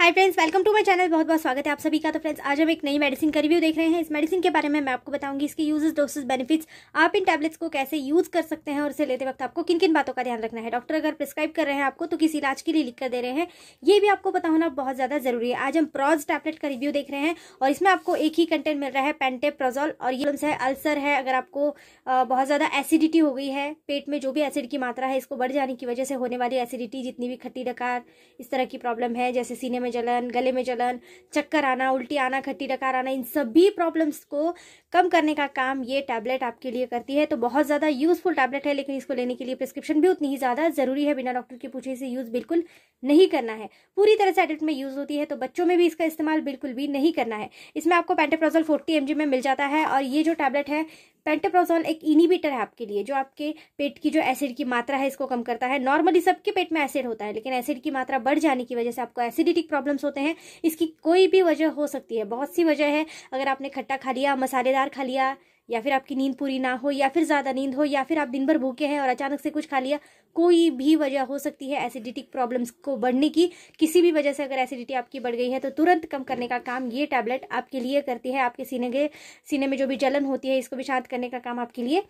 hi friends welcome to my channel बहुत बहुत स्वागत है आप सभी का तो फ्रेंड्स आज हम एक नई मेडिसिन का रिव्यू देख रहे हैं इस मेडिसिन के बारे में मैं आपको बताऊंगी इसके यूजेस डोसेस बेनिफिट्स आप इन टैबलेट्स को कैसे यूज कर सकते हैं और इसे लेते वक्त आपको किन किन बातों का ध्यान रखना है डॉक्टर अगर प्रिस्क्राइब कर रहे हैं आपको तो किसी इलाज के लिए लिख कर दे रहे हैं ये भी आपको पता होना बहुत ज़्यादा जरूरी है आज हम प्रॉज टैबलेट का रिव्यू देख रहे हैं और इसमें आपको एक ही कंटेंट मिल रहा है पेंटे प्रोजोल और ये है अल्सर है अगर आपको बहुत ज़्यादा एसिडिटी हो गई है पेट में जो भी एसिड की मात्रा है इसको बढ़ जाने की वजह से होने वाली एसिडिटी जितनी भी खट्टी डकार इस तरह की प्रॉब्लम है जैसे सीने में में जलन गले में जलन चक्कर आना उल्टी आना खट्टी डकार आना इन सभी प्रॉब्लम्स को कम करने का काम ये टैबलेट आपके लिए करती है तो बहुत ज़्यादा यूजफुल टैबलेट है लेकिन इसको लेने के लिए प्रिस्क्रिप्शन भी उतनी ही ज़्यादा ज़रूरी है बिना डॉक्टर के पूछे इसे यूज़ बिल्कुल नहीं करना है पूरी तरह से एडल्ट में यूज़ होती है तो बच्चों में भी इसका इस्तेमाल बिल्कुल भी नहीं करना है इसमें आपको पेंटेप्रोजल फोर्टी एम में मिल जाता है और ये जो टैबलेट है पेंटाप्रोजोल एक इनिबिटर है आपके लिए जो आपके पेट की जो एसिड की मात्रा है इसको कम करता है नॉर्मली सबके पेट में एसिड होता है लेकिन एसिड की मात्रा बढ़ जाने की वजह से आपको एसिडिटिक प्रॉब्लम्स होते हैं इसकी कोई भी वजह हो सकती है बहुत सी वजह है अगर आपने खट्टा खा लिया मसालेदार खा लिया या फिर आपकी नींद पूरी ना हो या फिर ज़्यादा नींद हो या फिर आप दिन भर भूखे हैं और अचानक से कुछ खा लिया कोई भी वजह हो सकती है एसिडिटिक प्रॉब्लम्स को बढ़ने की किसी भी वजह से अगर एसिडिटी आपकी बढ़ गई है तो तुरंत कम करने का काम ये टैबलेट आपके लिए करती है आपके सीने के सीने में जो भी जलन होती है इसको भी शांत करने का काम आपके लिए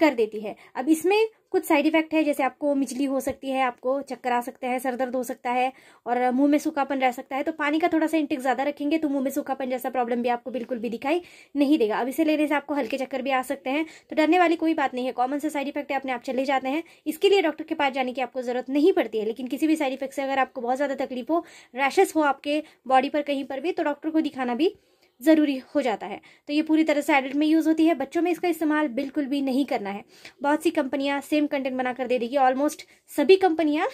कर देती है अब इसमें कुछ साइड इफेक्ट है जैसे आपको मिजली हो सकती है आपको चक्कर आ सकता है सर दर्द हो सकता है और मुंह में सूखापन रह सकता है तो पानी का थोड़ा सा इंटेक ज़्यादा रखेंगे तो मुंह में सूखापन जैसा प्रॉब्लम भी आपको बिल्कुल भी दिखाई नहीं देगा अब इसे लेने से आपको हल्के चक्कर भी आ सकते हैं तो डरने वाली कोई बात नहीं है कॉमन से साइड इफेक्ट अपने आप चले जाते हैं इसके लिए डॉक्टर के पास जाने की आपको ज़रूरत नहीं पड़ती है लेकिन किसी भी साइड इफेक्ट से अगर आपको बहुत ज़्यादा तकलीफ हो रैशेस हो आपके बॉडी पर कहीं पर भी तो डॉक्टर को दिखाना भी ज़रूरी हो जाता है तो ये पूरी तरह से एडल्ट में यूज़ होती है बच्चों में इसका इस्तेमाल बिल्कुल भी नहीं करना है बहुत सी कंपनियाँ सेम कंटेंट बनाकर दे देगी ऑलमोस्ट सभी कंपनियाँ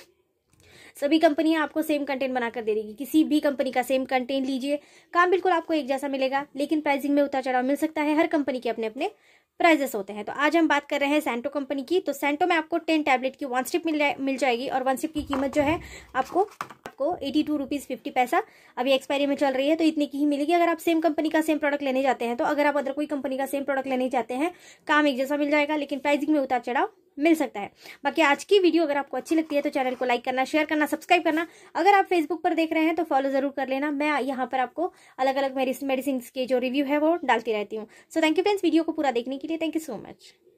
सभी कंपनियां आपको सेम कंटेंट बना कर दे देगी किसी भी कंपनी का सेम कंटेंट लीजिए काम बिल्कुल आपको एक जैसा मिलेगा लेकिन प्राइसिंग में उतार चढ़ाव मिल सकता है हर कंपनी के अपने अपने प्राइजेस होते हैं तो आज हम बात कर रहे हैं सेंटो कंपनी की तो सेंटो में आपको टेन टैबलेट की वन स्टिप मिल जाए मिल जाएगी और वन स्टिप की कीमत जो है आपको आपको एटी टू रुपीज़ फिफ्टी पैसा अभी एक्सपायरी में चल रही है तो इतने की ही मिलेगी अगर आप सेम कंपनी का सेम प्रोडक्ट लेने जाते हैं तो अगर आप अदर कोई कंपनी का सेम प्रोडक्ट लेने जाते हैं काम एक जैसा मिल जाएगा लेकिन प्राइसिंग में उतार चढ़ाव मिल सकता है बाकी आज की वीडियो अगर आपको अच्छी लगती है तो चैनल को लाइक करना शेयर करना सब्सक्राइब करना अगर आप फेसबुक पर देख रहे हैं तो फॉलो जरूर कर लेना मैं यहाँ पर आपको अलग अलग मेडिसिन के जो रिव्यू है वो डालती रहती हूँ so thank you friends video को पूरा देखने के लिए थैंक यू सो मच